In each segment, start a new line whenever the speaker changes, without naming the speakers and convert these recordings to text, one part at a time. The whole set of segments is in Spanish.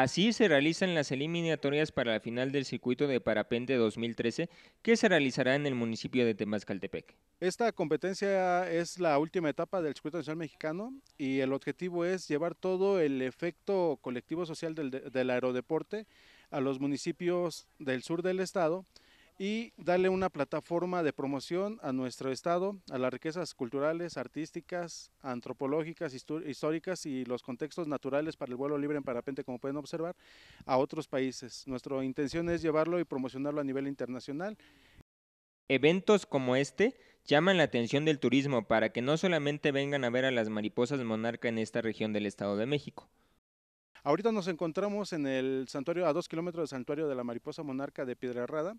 Así se realizan las eliminatorias para la final del circuito de parapente 2013 que se
realizará en el municipio de Temascaltepec. Esta competencia es la última etapa del circuito nacional mexicano y el objetivo es llevar todo el efecto colectivo social del, del aerodeporte a los municipios del sur del estado y darle una plataforma de promoción a nuestro estado, a las riquezas culturales, artísticas, antropológicas, históricas y los contextos naturales para el vuelo libre en parapente, como pueden observar, a otros países. Nuestra intención es llevarlo y promocionarlo a nivel internacional.
Eventos como este llaman la atención del turismo para que no solamente vengan a ver a las mariposas monarca en esta región del Estado de México.
Ahorita nos encontramos en el santuario a dos kilómetros del santuario de la mariposa monarca de Piedra Herrada.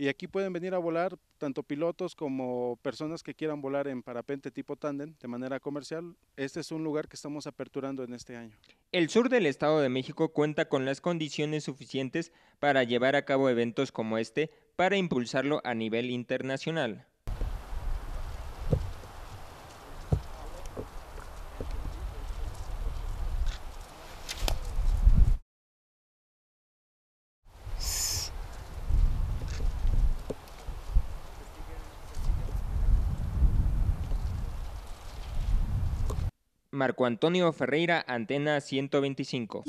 Y aquí pueden venir a volar tanto pilotos como personas que quieran volar en parapente tipo tándem de manera comercial. Este es un lugar que estamos aperturando en este año.
El sur del Estado de México cuenta con las condiciones suficientes para llevar a cabo eventos como este para impulsarlo a nivel internacional. Marco Antonio Ferreira, Antena 125.